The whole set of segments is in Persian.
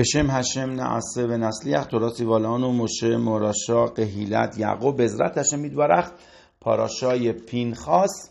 בשם و نسلی ונצליח والان و مشه مراشا قهیلت یعقوب بزرت هشم میدورخت پاراشای پینخاس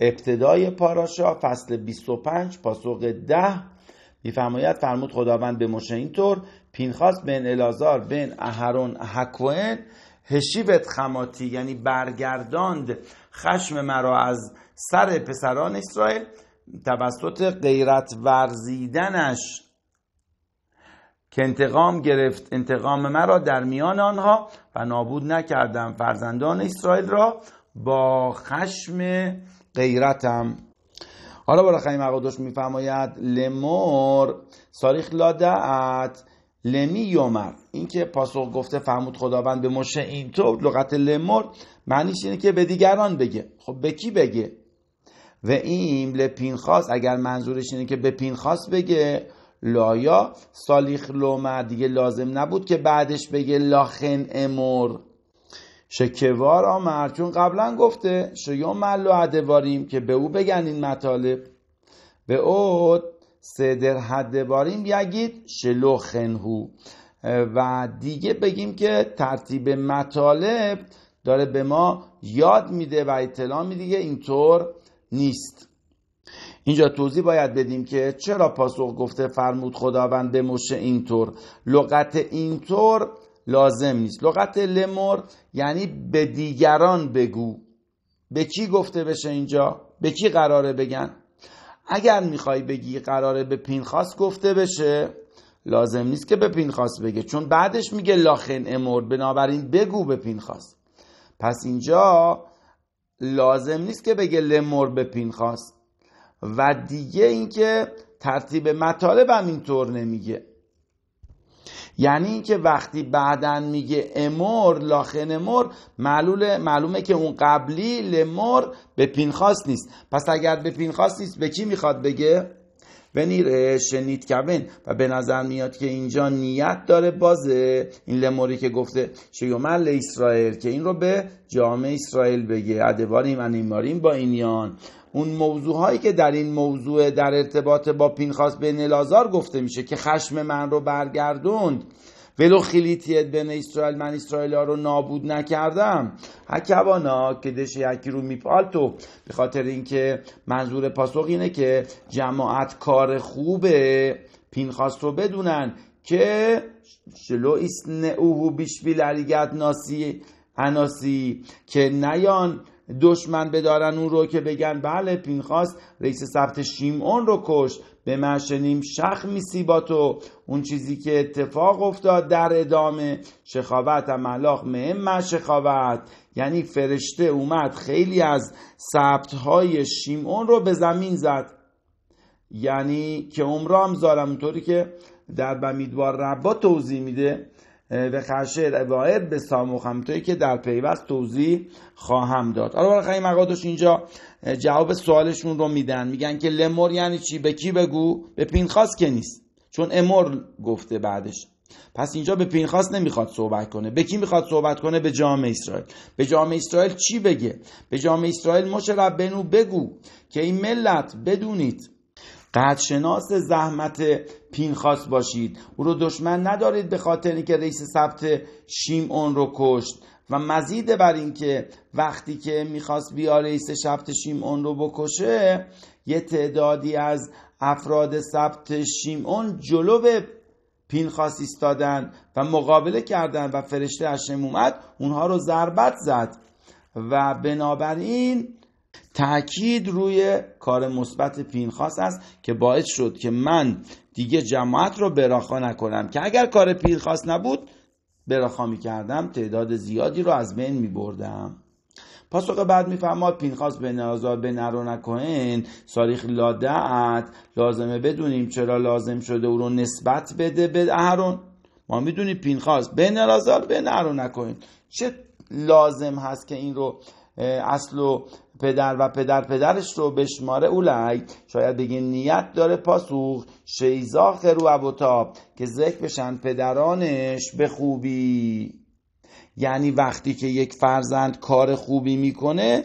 ابتدای پاراشا فصل 25 پاسخ 10 میفرماید فرمود خداوند به مشه اینطور پینخاس بین الازار بین اهرون حکوئن هشیبت خماتی یعنی برگرداند خشم مرا از سر پسران اسرائیل توسط غیرت ورزیدنش انتقام گرفت انتقام مرا در میان آنها و نابود نکردم فرزندان اسرائیل را با خشم غیرتم حالا خیلی مقادش میفرماید لمور ساریخ لادعت لمی یومر اینکه پاسخ گفته فرمود خداوند به مشه این تو لغت لمر معنیش اینه که به دیگران بگه خب به کی بگه و این لپینخواست اگر منظورش اینه که به پینخاس بگه لایا سالیخ لوما دیگه لازم نبود که بعدش بگه لاخن امور شکوارا چون قبلا گفته شیوم ملو ادواریم که به او بگن این مطالب به صدر سدر هدواریم یگید شلوخنهو و دیگه بگیم که ترتیب مطالب داره به ما یاد میده و اطلاع میده اینطور نیست اینجا توضیح باید بدیم که چرا پاسخ گفته فرمود خداوند به مشه اینطور لغت اینطور لازم نیست لغت لمر یعنی به دیگران بگو به کی گفته بشه اینجا به کی قراره بگن اگر میخوای بگی قراره به پینخاس گفته بشه لازم نیست که به پینخاس بگه چون بعدش میگه لاخن امر بنابراین بگو به پینخاس پس اینجا لازم نیست که بگه لمر به پینخاس و دیگه اینکه ترتیب مطالب هم اینطور نمیگه یعنی اینکه وقتی بعدا میگه امور لاخن امور معلول معلومه که اون قبلی لمور به پینخواست نیست پس اگر به پینخواست نیست به کی میخواد بگه ونیر شنید کوین و به نظر میاد که اینجا نیت داره بازه این لموری که گفته شیومل اسرائیل که این رو به جامعه اسرائیل بگه من این با اینیان اون موضوع هایی که در این موضوع در ارتباط با پینخاس بن لازار گفته میشه که خشم من رو برگردوند ولو خیلیتیت بین اسرائیل من اسرائیل ها رو نابود نکردم حکوانا که دش یکی رو میپالتو به خاطر اینکه منظور پاسخ اینه که جماعت کار خوبه پینخواست رو بدونن که شلو ایسن اوهو بیشبیل علیگت ناسی هناسی که نیان دشمن بدارن اون رو که بگن بله پینخواست رئیس سبت شیمون رو کش به مشنیم شنیم شخ با تو اون چیزی که اتفاق افتاد در ادامه شخاوت ملاخ مهم شخاوت یعنی فرشته اومد خیلی از های شیمون رو به زمین زد یعنی که عمرام زارم اونطوری که در بمیدوار ربا توضیح میده به خشه روایت به ساموخ همطوری که در پیوست توضیح خواهم داد آره برای خیلی مقادش اینجا جواب سوالشون رو میدن میگن که لمر یعنی چی به کی بگو به پینخاس که نیست چون امر گفته بعدش پس اینجا به پینخاس نمیخواد صحبت کنه به کی میخواد صحبت کنه به جامعه اسرائیل به جامعه اسرائیل چی بگه به جامعه اسرائیل مش بنو بگو که این ملت بدونید قدرشناس زحمت پینخاس باشید او رو دشمن ندارید به خاطر اینکه رئیس ثبت شیم اون رو کشت و مزید بر اینکه وقتی که میخواست بیا رئیس ثبت شیم اون رو بکشه یه تعدادی از افراد ثبت شیم اون جلو پینخاس ایستادن و مقابله کردند و فرشته اشم اومد اونها رو ضربت زد و بنابراین تاکید روی کار مثبت پینخاس است که باعث شد که من دیگه جماعت رو براخا نکنم که اگر کار پینخواست نبود براخا می کردم تعداد زیادی رو از بین می بردم پاسخ بعد میفرماد پینخاس به نازار به نرو نکنین ساریخ لادعت لازمه بدونیم چرا لازم شده او رو نسبت بده به اهرون ما میدونیم پینخواست به نرازار به نرو نکنین چه لازم هست که این رو اصل و پدر و پدر پدرش رو بشماره اولای شاید بگیم نیت داره پاسوخ شیزاخ رو ابوتاب که ذکر بشن پدرانش به خوبی یعنی وقتی که یک فرزند کار خوبی میکنه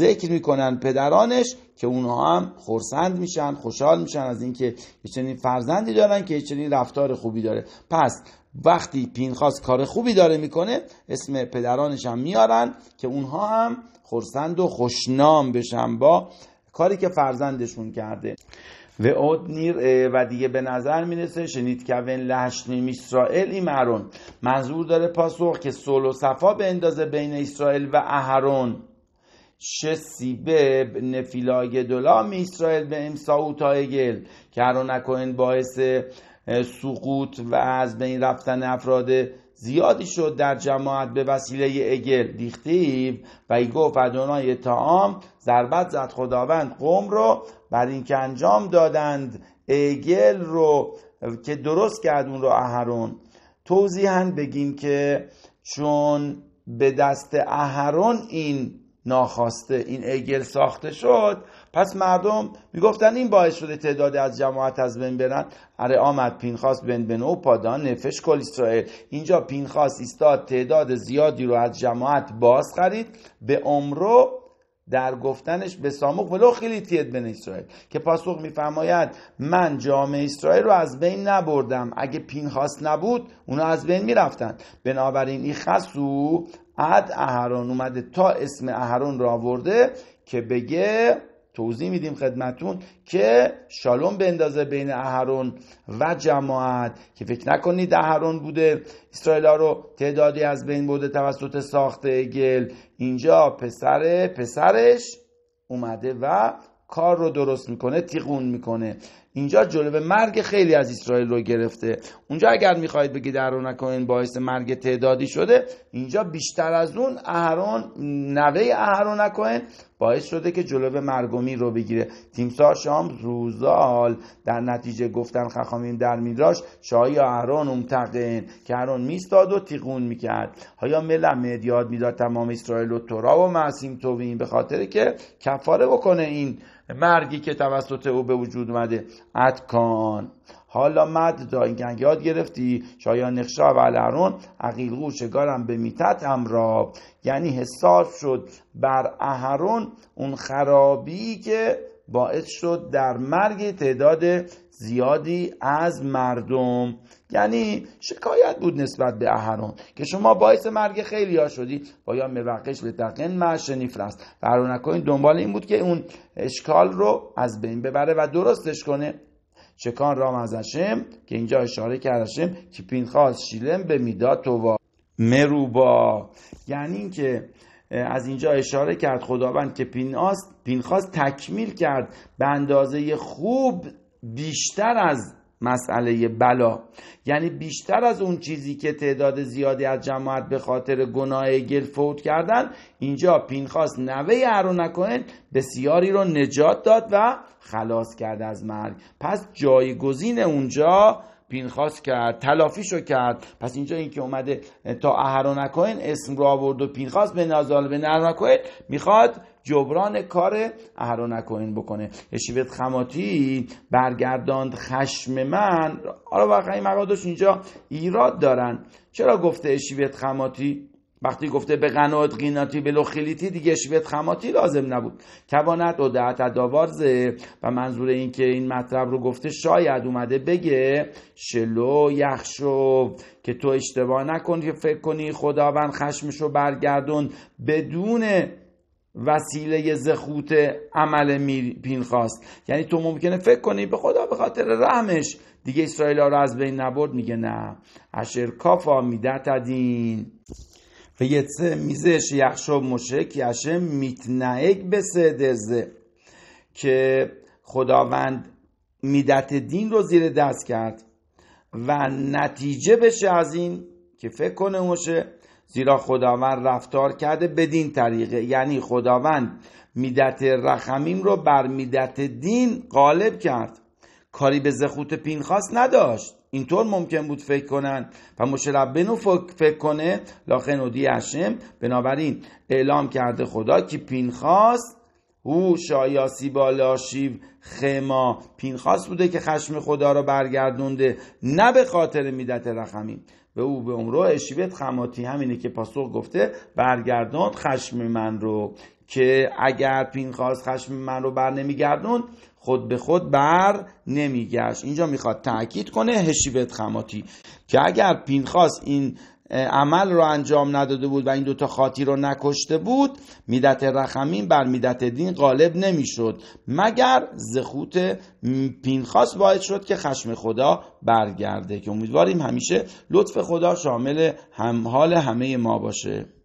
ذکر میکنن پدرانش که اونها هم خورسند میشن خوشحال میشن از اینکه چنین فرزندی دارن که چنین رفتار خوبی داره پس وقتی پینخاس کار خوبی داره میکنه اسم پدرانش هم میارن که اونها هم خرسند و خوشنام بشن با کاری که فرزندشون کرده و اود نیر و دیگه به نظر میرسه شنید کون میسرائل اسرائیل ایمرون منظور داره پاسخ که صلح و صفا به اندازه بین اسرائیل و اهرون سیبه نفیلاگ می اسرائیل به امساو گل که هرون نکنین باعث سقوط و از بین رفتن افراد زیادی شد در جماعت به وسیله اگل دیختیو و ای گفت ادونای تعام ضربت زد خداوند قوم رو بر که انجام دادند اگل رو که درست کرد اون رو اهرون توضیحن بگیم که چون به دست اهرون این ناخواسته این ایگل ساخته شد پس مردم میگفتن این باعث شده تعداد از جماعت از بین برن اره آمد پینخاس بن بنو پادان نفش کل اسرائیل اینجا پینخاس ایستاد تعداد زیادی رو از جماعت باز خرید به عمرو در گفتنش به ساموخ ولو خیلی تید بن اسرائیل که پاسخ میفرماید من جامعه اسرائیل رو از بین نبردم اگه پینخواست نبود اونا از بین میرفتن بنابراین این خسو عد اهرون اومده تا اسم اهرون را آورده که بگه توضیح میدیم خدمتون که شالوم بندازه بین اهرون و جماعت که فکر نکنید اهرون بوده اسرائیل ها رو تعدادی از بین بوده توسط ساخته گل اینجا پسر پسرش اومده و کار رو درست میکنه تیغون میکنه اینجا جلوه مرگ خیلی از اسرائیل رو گرفته اونجا اگر میخواهید بگید ارون کوین باعث مرگ تعدادی شده اینجا بیشتر از اون اهرون نوه اهرون کوین باعث شده که جلو مرگومی رو بگیره تیمسار شام روزال در نتیجه گفتن خخامیم در میدراش شایی اهرون امتقین که اهرون میستاد و تیغون میکرد هایا ملم یاد میداد تمام اسرائیل و تورا و معصیم توبین به خاطر که کفاره بکنه این مرگی که توسط او به وجود اومده ادکان حالا مد دا اینکه یاد گرفتی شایان نقشا و علرون عقیل گوش گارم به میتت را یعنی حساب شد بر اهرون اون خرابی که باعث شد در مرگ تعداد زیادی از مردم یعنی شکایت بود نسبت به اهرون که شما باعث مرگ خیلی ها شدی و یا موقعش به تقین نفرست نیفرست فرونکوین دنبال این بود که اون اشکال رو از بین ببره و درستش کنه چکان رام از که اینجا اشاره کرد که پینخاس شیلم به میدا تو با یعنی اینکه از اینجا اشاره کرد خداوند که پیناس تکمیل کرد به اندازه خوب بیشتر از مسئله بلا یعنی بیشتر از اون چیزی که تعداد زیادی از جماعت به خاطر گناه گل فوت کردن اینجا پینخواست نوه هارون نکنه بسیاری رو نجات داد و خلاص کرد از مرگ پس جایگزین اونجا پینخاس کرد تلافیشو کرد پس اینجا اینکه اومده تا اهرون اسم رو آورد و پینخاس به نازال به نرناکوین میخواد جبران کار اهرون کوین بکنه اشیوت خماتی برگرداند خشم من آره واقعا این مقادش اینجا ایراد دارن چرا گفته اشیوت خماتی وقتی گفته به قنات قیناتی به لخیلیتی دیگه شویت خماتی لازم نبود توانت و دعت داوارزه و منظور این که این مطلب رو گفته شاید اومده بگه شلو یخشو که تو اشتباه نکن که فکر کنی خداوند خشمش رو برگردون بدون وسیله زخوت عمل خواست یعنی تو ممکنه فکر کنی به خدا به خاطر رحمش دیگه اسرائیل ها رو از بین نبرد میگه نه اشر کافا دین و یتسه میزش مشه که اشه میتنهگ به درزه که خداوند میدت دین رو زیر دست کرد و نتیجه بشه از این که فکر کنه مشه زیرا خداوند رفتار کرده بدین طریقه یعنی خداوند میدت رحمیم رو بر میدت دین غالب کرد کاری به زخوت پینخاس نداشت اینطور ممکن بود فکر کنن و مشربنو فکر کنه و دیشم بنابراین اعلام کرده خدا که پینخاس او شایاسی با لاشیو خما پینخاس بوده که خشم خدا را برگردونده نه به خاطر میدت رحمیم به او به عمرو اشیبت خماتی همینه که پاسخ گفته برگردان خشم من رو که اگر پینخاس خشم من رو بر نمیگردون خود به خود بر نمیگشت اینجا میخواد تاکید کنه هشیبت خماتی که اگر پینخاس این عمل را انجام نداده بود و این دوتا خاطی رو نکشته بود میدت رخمین بر میدت دین غالب نمیشد مگر زخوت پینخاس باعث شد که خشم خدا برگرده که امیدواریم همیشه لطف خدا شامل حال همه ما باشه